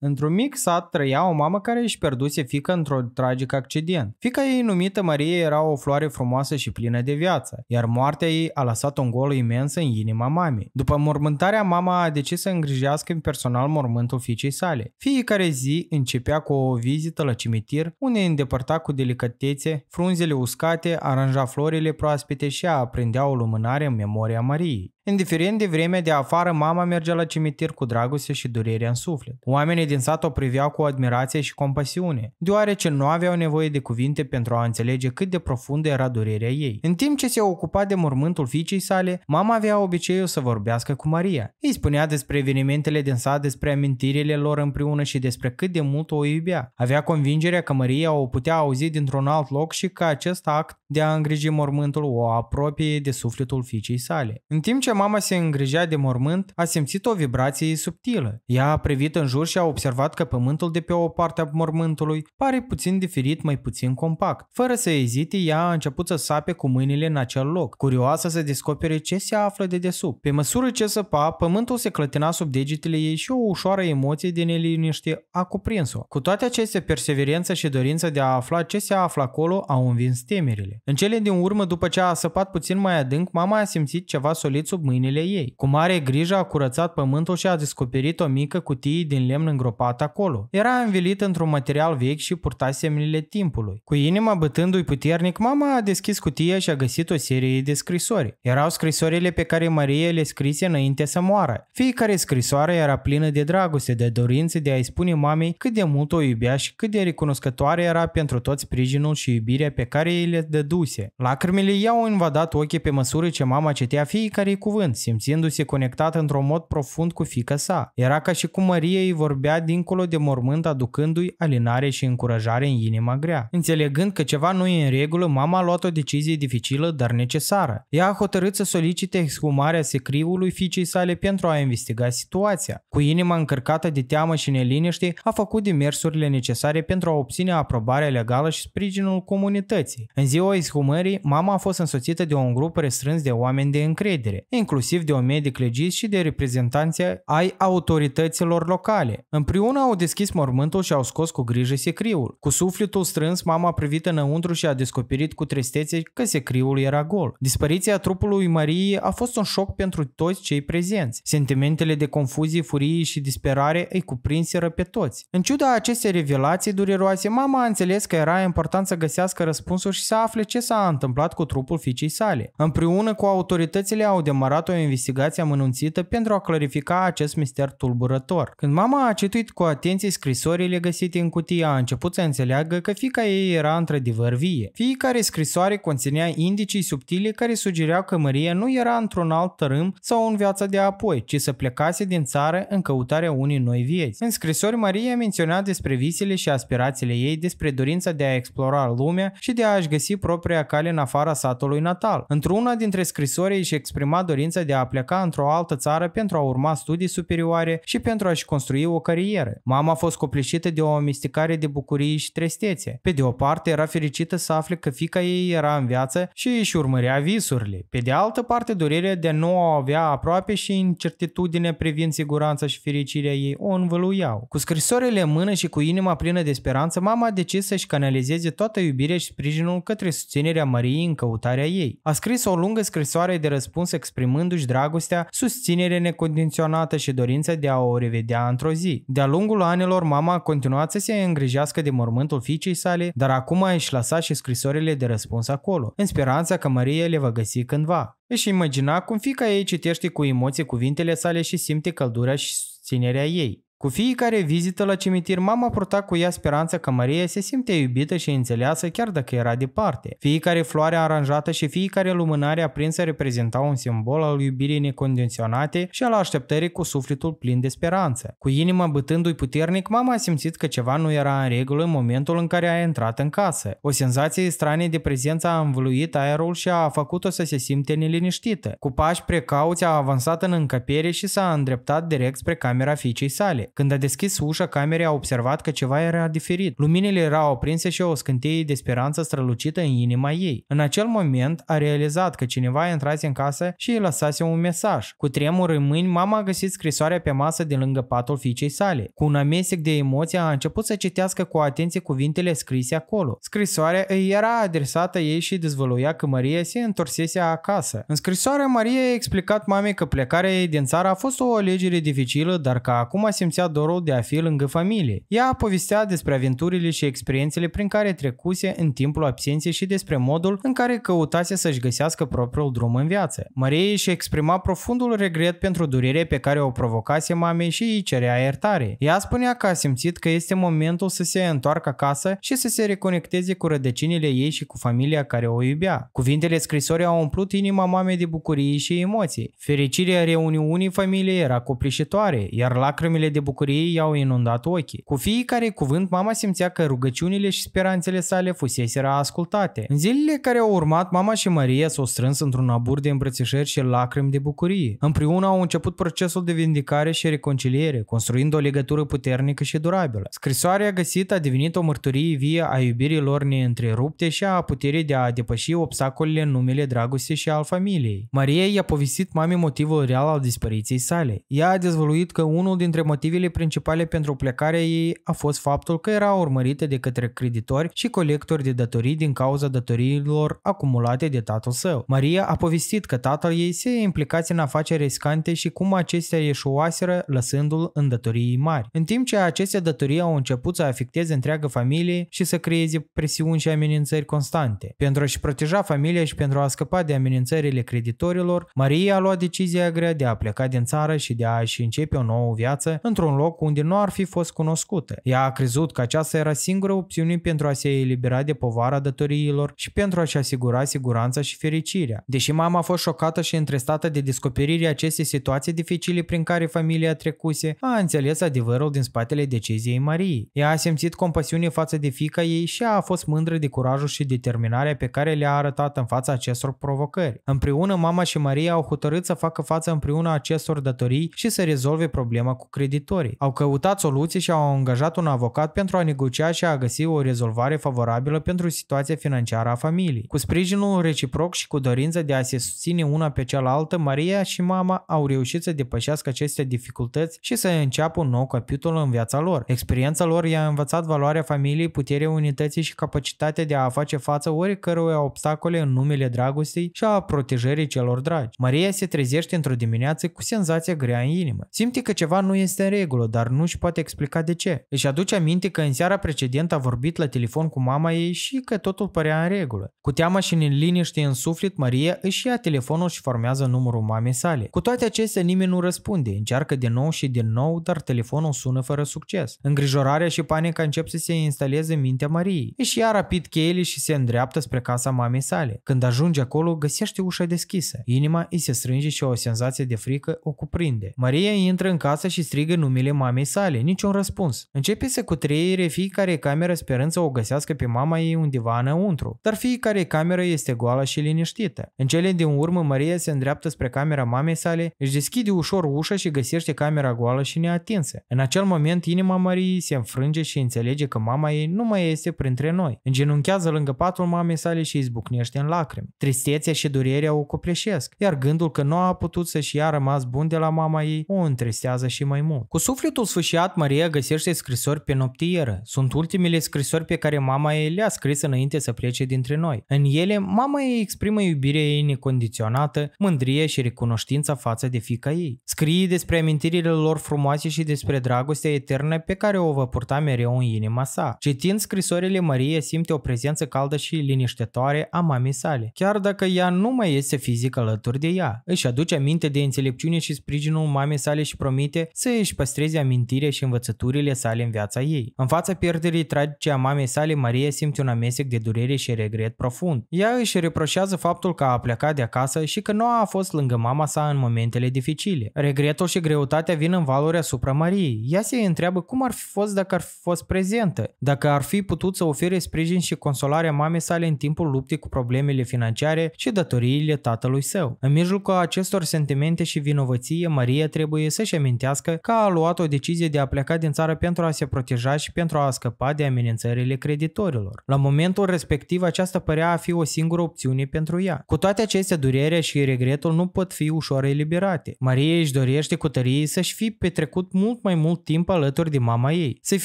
Într-un mic sat trăia o mamă care își pierduse fica într-un tragic accident. Fica ei numită Marie era o floare frumoasă și plină de viață, iar moartea ei a lăsat un gol imens în inima mamei. După mormântarea, mama a decis să îngrijească în personal mormântul fiicei sale. Fiecare zi începea cu o vizită la cimitir, unde îndepărta cu delicatețe frunzele uscate, aranja florile proaspete și a aprindea o lumânare în memoria Mariei. Indiferent de vreme de afară, mama mergea la cimitir cu dragoste și durere în suflet. Oamenii din sat o priveau cu admirație și compasiune, deoarece nu aveau nevoie de cuvinte pentru a înțelege cât de profundă era durerea ei. În timp ce se ocupa de mormântul fiicei sale, mama avea obiceiul să vorbească cu Maria. Îi spunea despre evenimentele din sat, despre amintirile lor împreună și despre cât de mult o iubea. Avea convingerea că Maria o putea auzi dintr-un alt loc și că acest act de a îngriji mormântul o apropie de sufletul fiicei sale. În timp ce mama se îngrijea de mormânt, a simțit o vibrație subtilă. Ea a privit în jur și a observat că pământul de pe o parte a mormântului pare puțin diferit, mai puțin compact. Fără să ezite, ea a început să sape cu mâinile în acel loc, curioasă să descopere ce se află de desub. Pe măsură ce săpa, pământul se clătina sub degetele ei și o ușoară emoție de neliniște a cuprins-o. Cu toate acestea, perseverența și dorința de a afla ce se află acolo au învins temerile. În cele din urmă, după ce a săpat puțin mai adânc, mama a simțit ceva solid sub mâinile ei. Cu mare grijă a curățat pământul și a descoperit o mică cutie din lemn îngropată acolo. Era învelit într-un material vechi și purta semnele timpului. Cu inima bătându-i puternic, mama a deschis cutia și a găsit o serie de scrisori. Erau scrisorile pe care Maria le scrise înainte să moară. Fiecare scrisoare era plină de dragoste, de dorințe de a-i spune mamei cât de mult o iubea și cât de recunoscătoare era pentru tot sprijinul și iubirea pe care îi le dăduse. Lacrimile i-au invadat ochii pe măsură ce mama citea fiecare cu cuvânt, simțindu-se conectat într-un mod profund cu fica sa. Era ca și cum Maria îi vorbea dincolo de mormânt, aducându-i alinare și încurajare în inima grea. Înțelegând că ceva nu e în regulă, mama a luat o decizie dificilă, dar necesară. Ea a hotărât să solicite exhumarea secriului fiicei sale pentru a investiga situația. Cu inima încărcată de teamă și neliniște, a făcut demersurile necesare pentru a obține aprobarea legală și sprijinul comunității. În ziua exhumării, mama a fost însoțită de un grup restrâns de oameni de încredere, inclusiv de un medic legist și de reprezentanții ai autorităților locale. Împreună au deschis mormântul și au scos cu grijă secriul. Cu sufletul strâns, mama a privit înăuntru și a descoperit cu tristețe că secriul era gol. Dispariția trupului Mariei a fost un șoc pentru toți cei prezenți. Sentimentele de confuzie, furie și disperare îi cuprinseră pe toți. În ciuda acestei revelații dureroase, mama a înțeles că era important să găsească răspunsuri și să afle ce s-a întâmplat cu trupul fiicei sale. Împreună cu autoritățile au demarat demarat o investigație amănunțită pentru a clarifica acest mister tulburător. Când mama a citit cu atenție scrisorile găsite în cutie, a început să înțeleagă că fica ei era într-adevăr vie. Fiecare scrisoare conținea indicii subtile care sugereau că Maria nu era într-un alt tărâm sau în viața de apoi, ci să plecase din țară în căutarea unei noi vieți. În scrisori, Maria menționa despre visele și aspirațiile ei, despre dorința de a explora lumea și de a-și găsi propria cale în afara satului natal. Într-una dintre scrisori își exprima dorința dorința de a pleca într-o altă țară pentru a urma studii superioare și pentru a-și construi o carieră. Mama a fost copleșită de o amestecare de bucurie și tristețe. Pe de o parte, era fericită să afle că fica ei era în viață și își urmărea visurile. Pe de altă parte, durerea de a nu o avea aproape și incertitudinea privind siguranța și fericirea ei o învăluiau. Cu scrisorile în mână și cu inima plină de speranță, mama a decis să-și canalizeze toată iubirea și sprijinul către susținerea Mariei în căutarea ei. A scris o lungă scrisoare de răspuns exprimată exprimându-și dragostea, susținere necondiționată și dorința de a o revedea într-o zi. De-a lungul anilor, mama a continuat să se îngrijească de mormântul fiicei sale, dar acum a își lăsat și scrisorile de răspuns acolo, în speranța că Maria le va găsi cândva. Își imagina cum fica ei citește cu emoție cuvintele sale și simte căldura și susținerea ei. Cu fiecare vizită la cimitir, mama purta cu ea speranța că Maria se simte iubită și înțeleasă chiar dacă era departe. Fiecare floare aranjată și fiecare lumânare aprinsă reprezenta un simbol al iubirii necondiționate și al așteptării cu sufletul plin de speranță. Cu inima bătându-i puternic, mama a simțit că ceva nu era în regulă în momentul în care a intrat în casă. O senzație stranie de prezență a învăluit aerul și a făcut-o să se simte neliniștită. Cu pași precauți a avansat în încăpere și s-a îndreptat direct spre camera fiicei sale. Când a deschis ușa camerei a observat că ceva era diferit. Luminile erau aprinse și o scânteie de speranță strălucită în inima ei. În acel moment a realizat că cineva intrase în casă și îi lăsase un mesaj. Cu tremur în mâini, mama a găsit scrisoarea pe masă de lângă patul fiicei sale. Cu un amestec de emoție a început să citească cu atenție cuvintele scrise acolo. Scrisoarea îi era adresată ei și dezvăluia că Maria se întorsese acasă. În scrisoarea Maria a explicat mamei că plecarea ei din țară a fost o alegere dificilă, dar că acum a simțit simțea dorul de a fi lângă familie. Ea povestea despre aventurile și experiențele prin care trecuse în timpul absenței și despre modul în care căutase să-și găsească propriul drum în viață. Maria își exprima profundul regret pentru durerea pe care o provocase mamei și îi cerea iertare. Ea spunea că a simțit că este momentul să se întoarcă acasă și să se reconecteze cu rădăcinile ei și cu familia care o iubea. Cuvintele scrisorii au umplut inima mamei de bucurie și emoții. Fericirea reuniunii familiei era copleșitoare, iar lacrimile de bucuriei i-au inundat ochii. Cu fiecare cuvânt, mama simțea că rugăciunile și speranțele sale fuseseră ascultate. În zilele care au urmat, mama și Maria s-au strâns într-un abur de îmbrățișări și lacrimi de bucurie. Împreună au început procesul de vindicare și reconciliere, construind o legătură puternică și durabilă. Scrisoarea găsită a devenit o mărturie vie a iubirii lor neîntrerupte și a puterii de a depăși obstacolele în numele dragostei și al familiei. Maria i-a povestit mamei motivul real al dispariției sale. Ea a dezvăluit că unul dintre motivele motivele principale pentru plecarea ei a fost faptul că era urmărită de către creditori și colectori de datorii din cauza datoriilor acumulate de tatăl său. Maria a povestit că tatăl ei se implicați în afaceri riscante și cum acestea ieșuaseră lăsându-l în datorii mari. În timp ce aceste datorii au început să afecteze întreaga familie și să creeze presiuni și amenințări constante. Pentru a-și proteja familia și pentru a scăpa de amenințările creditorilor, Maria a luat decizia grea de a pleca din țară și de a-și începe o nouă viață într-o într-un loc unde nu ar fi fost cunoscută. Ea a crezut că aceasta era singura opțiune pentru a se elibera de povara datoriilor și pentru a-și asigura siguranța și fericirea. Deși mama a fost șocată și întrestată de descoperirea acestei situații dificile prin care familia trecuse, a înțeles adevărul din spatele deciziei Mariei. Ea a simțit compasiune față de fica ei și a fost mândră de curajul și determinarea pe care le-a arătat în fața acestor provocări. Împreună, mama și Maria au hotărât să facă față împreună acestor datorii și să rezolve problema cu creditul locuitorii. Au căutat soluții și au angajat un avocat pentru a negocia și a găsi o rezolvare favorabilă pentru situația financiară a familiei. Cu sprijinul reciproc și cu dorința de a se susține una pe cealaltă, Maria și mama au reușit să depășească aceste dificultăți și să înceapă un nou capitol în viața lor. Experiența lor i-a învățat valoarea familiei, puterea unității și capacitatea de a face față oricărui obstacole în numele dragostei și a protejării celor dragi. Maria se trezește într-o dimineață cu senzația grea în inimă. Simte că ceva nu este în regulă, dar nu își poate explica de ce. Își aduce aminte că în seara precedentă a vorbit la telefon cu mama ei și că totul părea în regulă. Cu teama și în liniște în suflet, Maria își ia telefonul și formează numărul mamei sale. Cu toate acestea, nimeni nu răspunde. Încearcă din nou și din nou, dar telefonul sună fără succes. Îngrijorarea și panica încep să se instaleze în mintea Mariei. Își ia rapid cheile și se îndreaptă spre casa mamei sale. Când ajunge acolo, găsește ușa deschisă. Inima îi se strânge și o senzație de frică o cuprinde. Maria intră în casă și strigă în numele mamei sale, niciun răspuns. Începe să cutreiere fiecare cameră sperând să o găsească pe mama ei undeva înăuntru, dar fiecare cameră este goală și liniștită. În cele din urmă, Maria se îndreaptă spre camera mamei sale, își deschide ușor ușa și găsește camera goală și neatinsă. În acel moment, inima Mariei se înfrânge și înțelege că mama ei nu mai este printre noi. Îngenunchează lângă patul mamei sale și izbucnește în lacrimi. Tristețea și durerea o copleșesc, iar gândul că nu a putut să-și ia rămas bun de la mama ei o întristează și mai mult. Cu cu sufletul sfâșiat, Maria găsește scrisori pe noptieră. Sunt ultimele scrisori pe care mama ei le-a scris înainte să plece dintre noi. În ele, mama ei exprimă iubirea ei necondiționată, mândrie și recunoștința față de fica ei. Scrie despre amintirile lor frumoase și despre dragostea eternă pe care o va purta mereu în inima sa. Citind scrisorile, Maria simte o prezență caldă și liniștitoare a mamei sale, chiar dacă ea nu mai este fizic alături de ea. Își aduce aminte de înțelepciune și sprijinul mamei sale și promite să își păstreze amintire și învățăturile sale în viața ei. În fața pierderii tragice a mamei sale, Maria simte un amestec de durere și regret profund. Ea își reproșează faptul că a plecat de acasă și că nu a fost lângă mama sa în momentele dificile. Regretul și greutatea vin în valoare asupra Mariei. Ea se întreabă cum ar fi fost dacă ar fi fost prezentă, dacă ar fi putut să ofere sprijin și consolarea mamei sale în timpul luptei cu problemele financiare și datoriile tatălui său. În mijlocul acestor sentimente și vinovăție, Maria trebuie să-și amintească că a luat o decizie de a pleca din țară pentru a se proteja și pentru a scăpa de amenințările creditorilor. La momentul respectiv, aceasta părea a fi o singură opțiune pentru ea. Cu toate acestea, durerea și regretul nu pot fi ușor eliberate. Maria își dorește cu tărie să-și fi petrecut mult mai mult timp alături de mama ei, să fi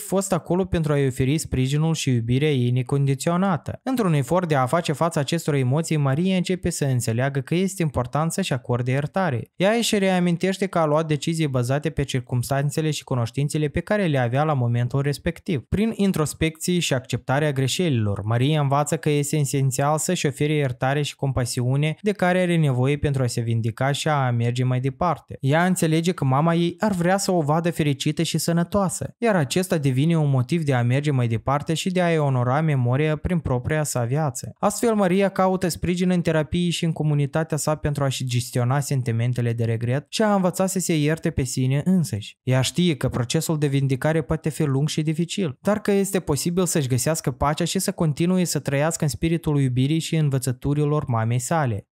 fost acolo pentru a-i oferi sprijinul și iubirea ei necondiționată. Într-un efort de a face față acestor emoții, Maria începe să înțeleagă că este important să-și acorde iertare. Ea își reamintește că a luat decizii bazate pe circumstanțe circumstanțele și cunoștințele pe care le avea la momentul respectiv. Prin introspecție și acceptarea greșelilor, Maria învață că este esențial să-și ofere iertare și compasiune de care are nevoie pentru a se vindica și a merge mai departe. Ea înțelege că mama ei ar vrea să o vadă fericită și sănătoasă, iar acesta devine un motiv de a merge mai departe și de a-i onora memoria prin propria sa viață. Astfel, Maria caută sprijin în terapie și în comunitatea sa pentru a-și gestiona sentimentele de regret și a învăța să se ierte pe sine însăși. Ea știe că procesul de vindicare poate fi lung și dificil, dar că este posibil să-și găsească pacea și să continue să trăiască în spiritul iubirii și învățăturilor mamei sale.